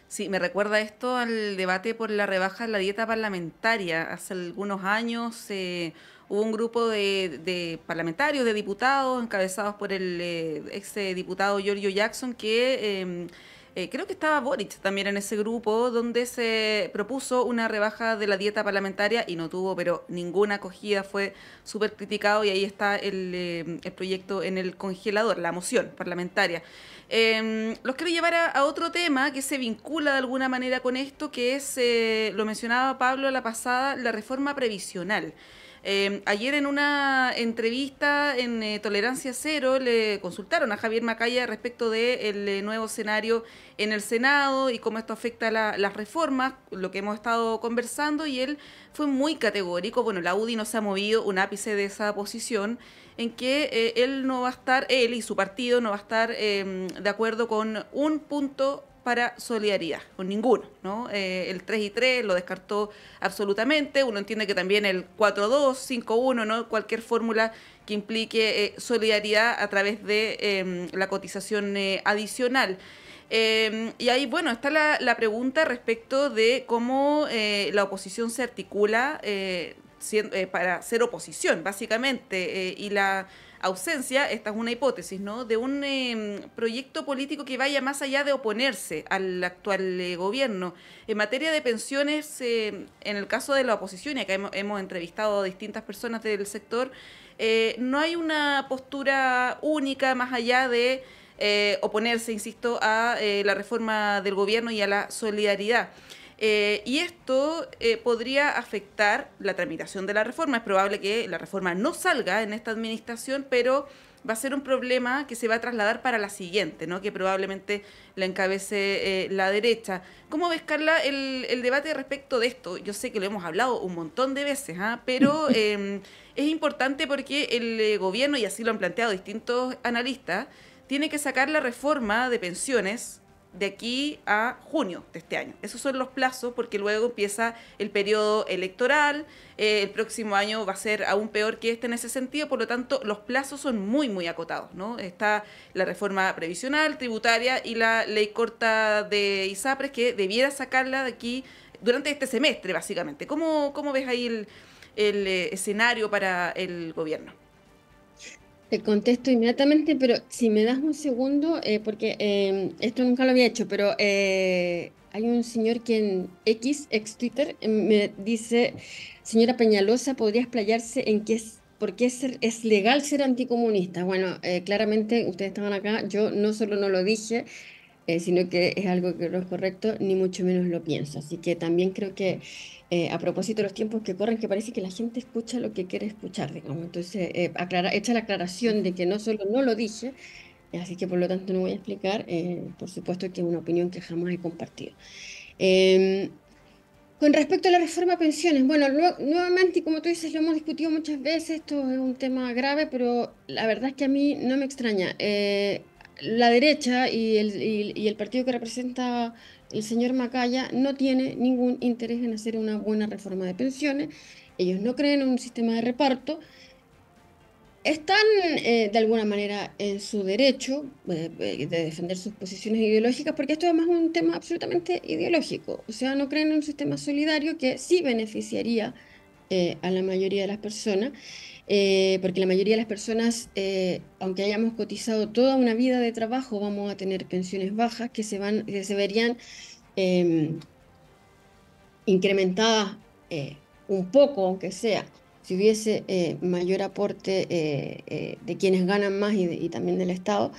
Sí, me recuerda esto al debate por la rebaja de la dieta parlamentaria. Hace algunos años... Eh hubo un grupo de, parlamentarios, de diputados, encabezados por el eh, ex eh, diputado Giorgio Jackson, que... Em, eh, creo que estaba Boric también en ese grupo, donde se propuso una rebaja de la dieta parlamentaria y no tuvo, pero ninguna acogida, fue súper criticado y ahí está el, em, proyecto en el congelador, la moción parlamentaria. Em, los quiero llevar a, a, otro tema que se vincula de alguna manera con esto, que es, lo mencionaba Pablo la pasada, la reforma previsional. Em, ayer en una entrevista en eh, Tolerancia Cero le consultaron a Javier Macaya respecto del eh, nuevo escenario en el Senado y cómo esto afecta las reformas, lo que hemos estado conversando, y él fue muy categórico. Bueno, la UDI no se ha movido un ápice de esa posición en que eh, él no va a estar, él y su partido no va a estar em, de acuerdo con un punto para solidaridad, con ninguno. ¿no? Eh, el 3 y 3 lo descartó absolutamente, uno entiende que también el 4-2, 5-1, ¿no? cualquier fórmula que implique eh, solidaridad a través de em, la cotización eh, adicional. Em, y ahí, bueno, está la, pregunta respecto de cómo la oposición se articula para ser oposición, básicamente, y la ausencia, esta es una hipótesis, ¿no? De un em, proyecto político que vaya más allá de oponerse al actual eh, gobierno. En materia de pensiones, em, en el caso de la oposición, y acá hemos, hemos entrevistado a distintas personas del sector, eh, no hay una postura única más allá de eh, oponerse, insisto, a la reforma del gobierno y a la solidaridad. Eh, y esto eh, podría afectar la tramitación de la reforma. Es probable que la reforma no salga en esta administración, pero va a ser un problema que se va a trasladar para la siguiente, ¿no? que probablemente la encabece eh, la derecha. ¿Cómo ves, Carla, el, debate respecto de esto? Yo sé que lo hemos hablado un montón de veces, ¿ah? pero em, es importante porque el gobierno, y así lo han planteado distintos analistas, tiene que sacar la reforma de pensiones de aquí a junio de este año. Esos son los plazos porque luego empieza el periodo electoral, eh, el próximo año va a ser aún peor que este en ese sentido, por lo tanto los plazos son muy, muy acotados. ¿no? Está la reforma previsional, tributaria y la ley corta de ISAPRES que debiera sacarla de aquí durante este semestre, básicamente. ¿Cómo, cómo ves ahí el, eh, escenario para el gobierno? Te contesto inmediatamente, pero si me das un segundo, eh, porque em, esto nunca lo había hecho, pero eh, hay un señor que en X, ex Twitter, em, me dice, señora Peñalosa, ¿podrías explayarse en qué es, por qué es, es legal ser anticomunista? Bueno, eh, claramente ustedes estaban acá, yo no solo no lo dije, eh, sino que es algo que no es correcto, ni mucho menos lo pienso. Así que también creo que eh, a propósito de los tiempos que corren, que parece que la gente escucha lo que quiere escuchar, digamos. Entonces, eh, aclara, hecha la aclaración de que no solo no lo dije, eh, así que por lo tanto no voy a explicar, por supuesto que es una opinión que jamás he compartido. Em, con respecto a la reforma a pensiones, bueno, nuevamente nuevamente, como tú dices, lo hemos discutido muchas veces, esto es un tema grave, pero la verdad es que a mí no me extraña. Eh, la derecha y el, partido que representa el señor Macaya no tiene ningún interés en hacer una buena reforma de pensiones. Ellos no creen en un sistema de reparto. Están eh, de alguna manera en su derecho eh, de defender sus posiciones ideológicas, porque esto además es un tema absolutamente ideológico. O sea, no creen en un sistema solidario que sí beneficiaría eh, a la mayoría de las personas eh, porque la mayoría de las personas, eh, aunque hayamos cotizado toda una vida de trabajo, vamos a tener pensiones bajas que se, van, se verían em, incrementadas eh, un poco, aunque sea, si hubiese mayor aporte de quienes ganan más y, y también del Estado.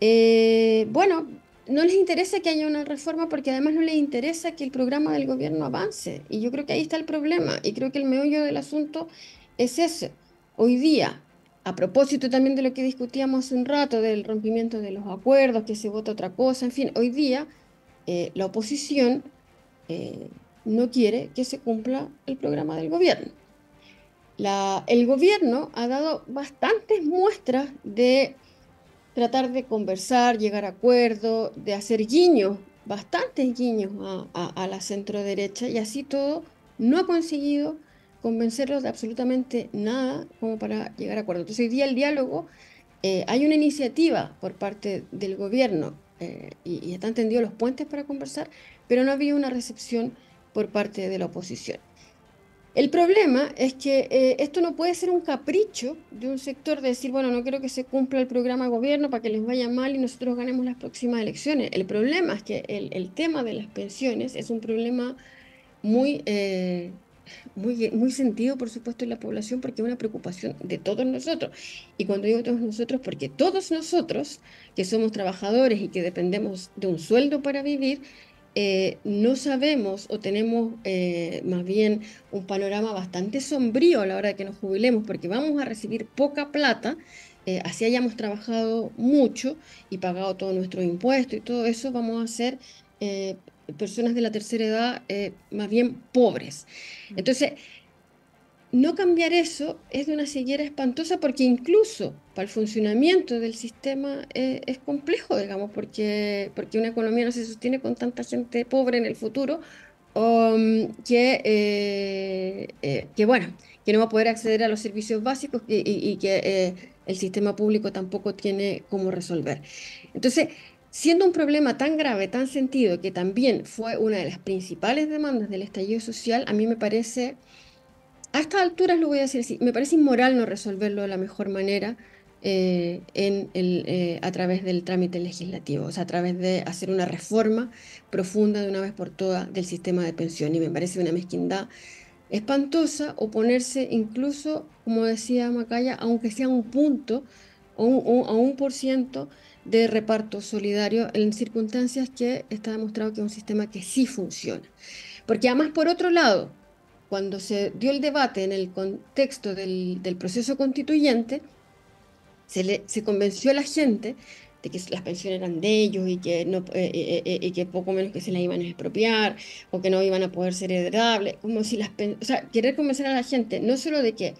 bueno, no les interesa que haya una reforma porque además no les interesa que el programa del gobierno avance. Y yo creo que ahí está el problema y creo que el meollo del asunto es ese hoy día, a propósito también de lo que discutíamos hace un rato, del rompimiento de los acuerdos, que se vota otra cosa, en fin, hoy día eh, la oposición eh, no quiere que se cumpla el programa del gobierno. el gobierno ha dado bastantes muestras de tratar de conversar, llegar a acuerdos, de hacer guiños, bastantes guiños a, a la centro derecha y así todo no ha conseguido convencerlos de absolutamente nada como para llegar a acuerdo. Entonces, hoy día el diálogo, eh, hay una iniciativa por parte del gobierno eh, y, están tendidos los puentes para conversar, pero no había una recepción por parte de la oposición. El problema es que eh, esto no puede ser un capricho de un sector de decir, bueno, no quiero que se cumpla el programa de gobierno para que les vaya mal y nosotros ganemos las próximas elecciones. El problema es que el tema de las pensiones es un problema muy muy, muy sentido, por supuesto, en la población porque es una preocupación de todos nosotros. Y cuando digo todos nosotros, porque todos nosotros que somos trabajadores y que dependemos de un sueldo para vivir, eh, no sabemos o tenemos eh, más bien un panorama bastante sombrío a la hora de que nos jubilemos porque vamos a recibir poca plata eh, así hayamos trabajado mucho y pagado todos nuestros impuestos y todo eso, vamos a ser personas de la tercera edad eh, más bien pobres. Mm. Entonces, no cambiar eso es de una ceguera espantosa porque incluso para el funcionamiento del sistema eh, es, complejo, digamos, porque, porque una economía no se sostiene con tanta gente pobre en el futuro um, que, eh, que, bueno, que no va a poder acceder a los servicios básicos y, que el sistema público tampoco tiene cómo resolver. Entonces, Siendo un problema tan grave, tan sentido, que también fue una de las principales demandas del estallido social, a mí me parece, a estas alturas lo voy a decir así, me parece inmoral no resolverlo de la mejor manera eh, eh, a través del trámite legislativo, o sea, a través de hacer una reforma profunda de una vez por todas del sistema de pensión Y me parece una mezquindad espantosa oponerse incluso, como decía Macaya, aunque sea un punto o un, o, a un por ciento de reparto solidario en circunstancias que está demostrado que es un sistema que sí funciona. Porque además, por otro lado, cuando se dio el debate en el contexto del, proceso constituyente, se, se convenció a la gente de que las pensiones eran de ellos y que, no, eh, eh, eh, y que poco menos que se las iban a expropiar o que no iban a poder ser heredables, como si las... O sea, querer convencer a la gente no solo de que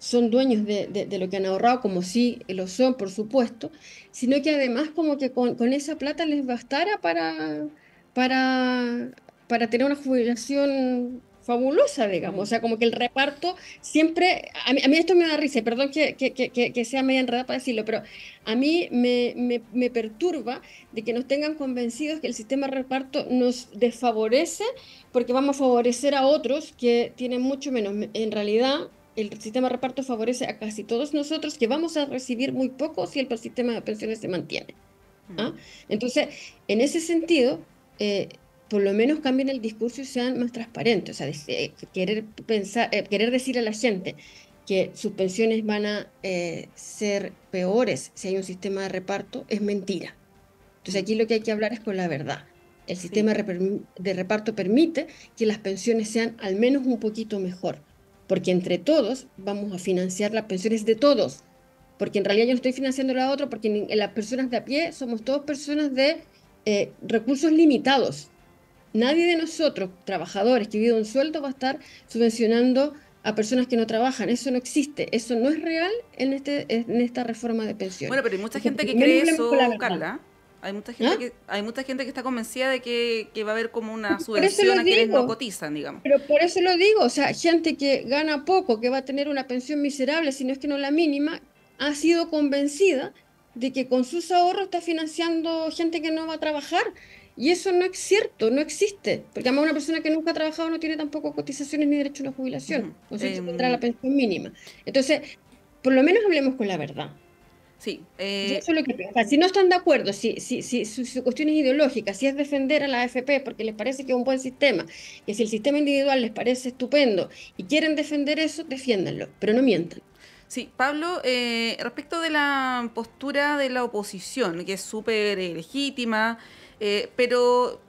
son dueños de, de lo que han ahorrado, como sí lo son, por supuesto, sino que además como que con, esa plata les bastara para, para, para tener una jubilación fabulosa, digamos. O sea, como que el reparto siempre. A mí, esto me da risa, perdón que, que, que, que, sea media enredada para decirlo, pero a mí me, me, me, perturba de que nos tengan convencidos que el sistema de reparto nos desfavorece porque vamos a favorecer a otros que tienen mucho menos. En realidad, el sistema de reparto favorece a casi todos nosotros que vamos a recibir muy poco si el sistema de pensiones se mantiene. ¿ah? Entonces, en ese sentido, eh, por lo menos cambien el discurso y sean más transparentes. O sea, eh, querer, pensar, eh, decir a la gente que sus pensiones van a ser peores si hay un sistema de reparto es mentira. Entonces, aquí lo que hay que hablar es con la verdad. El sistema de reparto permite que las pensiones sean al menos un poquito mejor porque entre todos vamos a financiar las pensiones de todos, porque en realidad yo no estoy financiando la otra, porque eh, las personas de a pie somos todos personas de eh, recursos limitados. Nadie de nosotros, trabajadores que viven un sueldo, va a estar subvencionando a personas que no trabajan. Eso no existe, eso no es real en, este, en esta reforma de pensiones. Bueno, pero hay mucha gente que cree eso, Carla. Hay mucha gente, ¿Ah? que, hay mucha gente que está convencida de que, va a haber como una subvención a quienes no cotizan, digamos. Pero por eso lo digo, o sea, gente que gana poco, que va a tener una pensión miserable, si no es que no la mínima, ha sido convencida de que con sus ahorros está financiando gente que no va a trabajar. Y eso no es cierto, no existe. Porque además una persona que nunca ha trabajado no tiene tampoco cotizaciones ni derecho a una jubilación. Entonces O tendrá em, la pensión mínima. Entonces, por lo menos hablemos con la verdad. Sí. Eh, si no están de acuerdo, si, si, si su, cuestión es ideológica, si es defender a la AFP porque les parece que es un buen sistema, y si el sistema individual les parece estupendo y quieren defender eso, defiéndanlo, pero no mientan. Sí, Pablo, eh, respecto de la postura de la oposición, que es súper eh, legítima, pero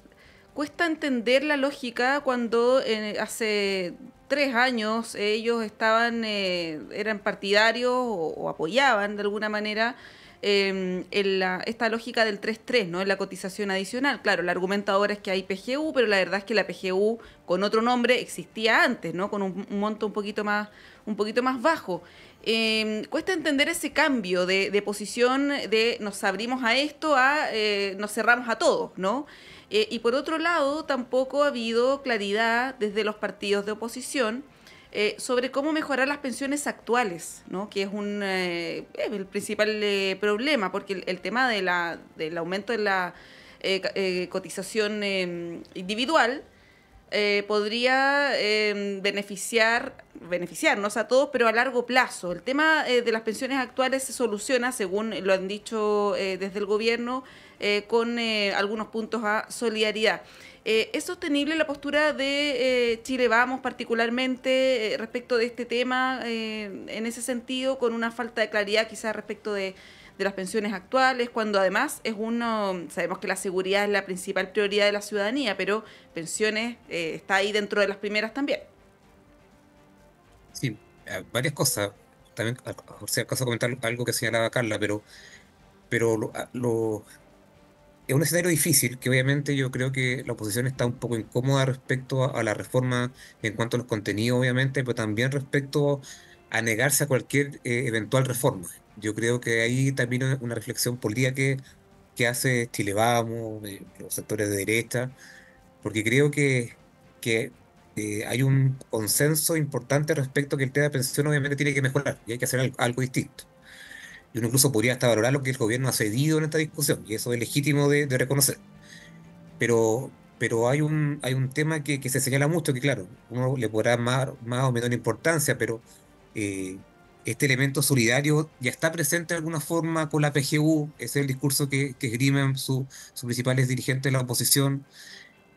cuesta entender la lógica cuando hace tres años ellos estaban, eh, eran partidarios o, apoyaban de alguna manera em, en la, esta lógica del 3-3, ¿no? En la cotización adicional. Claro, el argumento ahora es que hay PGU, pero la verdad es que la PGU con otro nombre existía antes, ¿no? Con un, monto un poquito más, un poquito más bajo. Em, cuesta entender ese cambio de, de, posición de nos abrimos a esto, a eh, nos cerramos a todos, ¿no? Eh, y por otro lado, tampoco ha habido claridad desde los partidos de oposición eh, sobre cómo mejorar las pensiones actuales, ¿no? que es un, eh, el principal problema, porque el, tema de la, del aumento de la cotización em, individual eh, podría em, beneficiar, beneficiarnos a todos, pero a largo plazo. El tema eh, de las pensiones actuales se soluciona, según lo han dicho eh, desde el gobierno, con algunos puntos a solidaridad. ¿Es sostenible la postura de Chile Vamos particularmente respecto de este tema, en ese sentido, con una falta de claridad quizás respecto de de las pensiones actuales, cuando además es uno, sabemos que la seguridad es la principal prioridad de la ciudadanía, pero pensiones eh, está ahí dentro de las primeras también. Sí, eh, varias cosas. También, ah, por si acaso, comentar algo que señalaba Carla, pero, pero ah, lo, es un escenario difícil que obviamente yo creo que la oposición está un poco incómoda respecto a, la reforma en cuanto a los contenidos, obviamente, pero también respecto a negarse a cualquier eh, eventual reforma. Yo creo que ahí también una reflexión política que, que hace Chile Vamos, los sectores de derecha, porque creo que, que eh, hay un consenso importante respecto a que el tema de pensión obviamente tiene que mejorar y hay que hacer algo, distinto. Y uno incluso podría hasta valorar lo que el gobierno ha cedido en esta discusión, y eso es legítimo de, reconocer. Pero, pero hay, un, hay un tema que, se señala mucho, que claro, uno le podrá más, más o menos importancia, pero eh, este elemento solidario ya está presente de alguna forma con la PGU, ese es el discurso que, que esgrimen sus principales dirigentes de la oposición,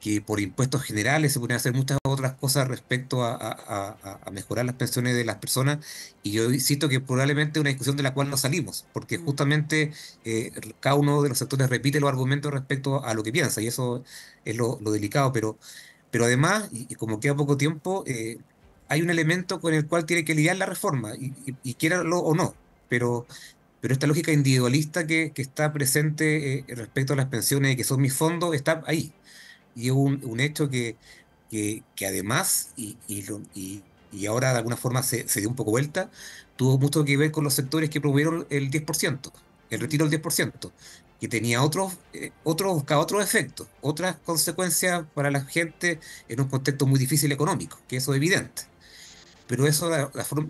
que por impuestos generales se pueden hacer muchas otras cosas respecto a, mejorar las pensiones de las personas, y yo insisto que probablemente es una discusión de la cual no salimos, porque mm. justamente eh, cada uno de los sectores repite los argumentos respecto a lo que piensa, y eso es lo, delicado, pero, pero además, y, como queda poco tiempo, eh, hay un elemento con el cual tiene que lidiar la reforma, y, y, quiera o no, pero, pero esta lógica individualista que, está presente eh, respecto a las pensiones, que son mis fondos, está ahí. Y es un, hecho que, además, y, y, ahora de alguna forma se, dio un poco vuelta, tuvo mucho que ver con los sectores que promovieron el 10%, el retiro del 10% que tenía otros, eh, otros, otros efectos, otras consecuencias para la gente en un contexto muy difícil económico, que eso es evidente pero eso de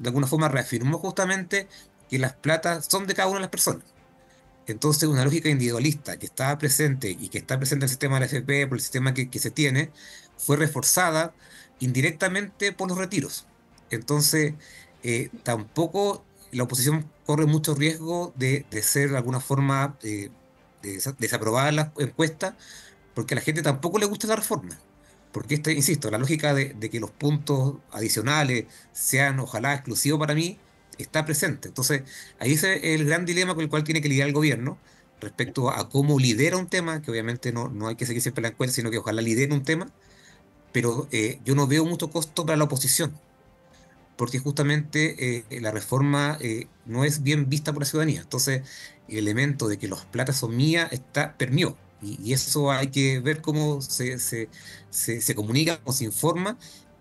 alguna forma reafirmó justamente que las platas son de cada una de las personas. Entonces, una lógica individualista que estaba presente y que está presente en el sistema de la FP, por el sistema que, se tiene, fue reforzada indirectamente por los retiros. Entonces, eh, tampoco la oposición corre mucho riesgo de, ser de alguna forma eh, desaprobada la encuesta, porque a la gente tampoco le gusta la reforma. Porque, este, insisto, la lógica de, que los puntos adicionales sean ojalá exclusivos para mí está presente. Entonces, ahí es el gran dilema con el cual tiene que lidiar el gobierno respecto a cómo lidera un tema, que obviamente no, no hay que seguir siempre la encuesta, sino que ojalá lidere un tema, pero eh, yo no veo mucho costo para la oposición, porque justamente eh, la reforma eh, no es bien vista por la ciudadanía. Entonces, el elemento de que los platas son mías está, permió, y, eso hay que ver cómo se, se, comunica, cómo se informa,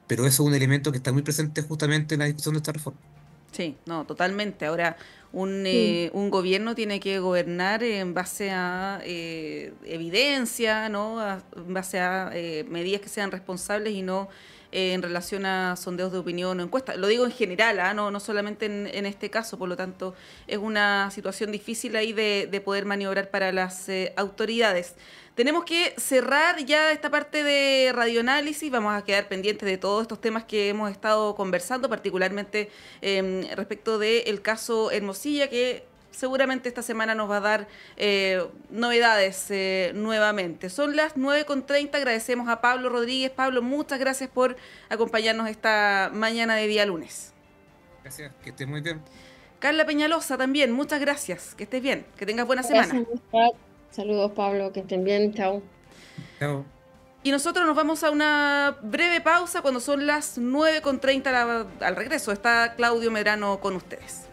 pero eso es un elemento que está muy presente justamente en la discusión de esta reforma. Sí, no, totalmente. Ahora, un, eh, un gobierno tiene que gobernar en base a eh, evidencia, ¿no? en base a eh, medidas que sean responsables y no eh, en relación a sondeos de opinión o encuestas. Lo digo en general, ¿ah? no, no solamente en, este caso, por lo tanto es una situación difícil ahí de, poder maniobrar para las eh, autoridades. Tenemos que cerrar ya esta parte de radioanálisis, vamos a quedar pendientes de todos estos temas que hemos estado conversando, particularmente em, respecto del caso Hermosilla, que seguramente esta semana nos va a dar eh, novedades eh, nuevamente. Son las 9.30, agradecemos a Pablo Rodríguez. Pablo, muchas gracias por acompañarnos esta mañana de día lunes. Gracias, que estés muy bien. Carla Peñalosa también, muchas gracias, que estés bien, que tengas buena semana. Saludos Pablo, que estén bien, chao. Chao. Y nosotros nos vamos a una breve pausa cuando son las 9.30 al regreso. Está Claudio Medrano con ustedes.